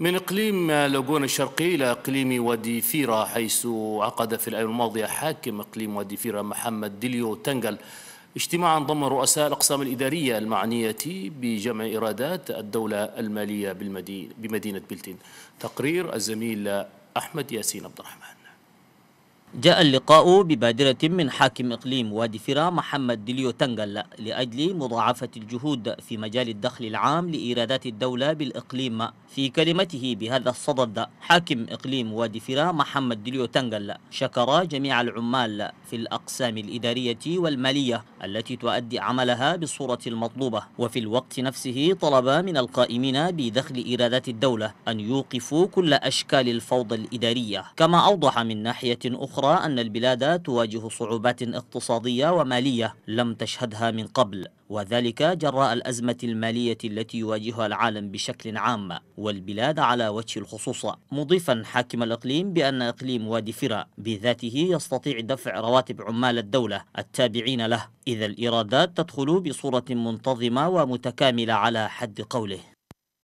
من إقليم لوغون الشرقي إلى إقليم وادي فيرا حيث عقد في الأيام الماضية حاكم إقليم وادي فيرا محمد ديليو تنقل اجتماعا ضم رؤساء الأقسام الإدارية المعنية بجمع إيرادات الدولة المالية بمدينة بلتين تقرير الزميل أحمد ياسين عبد الرحمن جاء اللقاء ببادرة من حاكم إقليم وادي فرا محمد ديليو تنقل لأجل مضاعفة الجهود في مجال الدخل العام لإيرادات الدولة بالإقليم في كلمته بهذا الصدد حاكم إقليم وادي فرا محمد ديليو تنقل شكر جميع العمال في الأقسام الإدارية والمالية التي تؤدي عملها بالصورة المطلوبة وفي الوقت نفسه طلب من القائمين بدخل إيرادات الدولة أن يوقفوا كل أشكال الفوضى الإدارية كما أوضح من ناحية أخرى أخرى أن البلاد تواجه صعوبات اقتصادية ومالية لم تشهدها من قبل وذلك جراء الأزمة المالية التي يواجهها العالم بشكل عام والبلاد على وجه الخصوص مضيفا حاكم الإقليم بأن إقليم وادي فرا بذاته يستطيع دفع رواتب عمال الدولة التابعين له إذا الإيرادات تدخل بصورة منتظمة ومتكاملة على حد قوله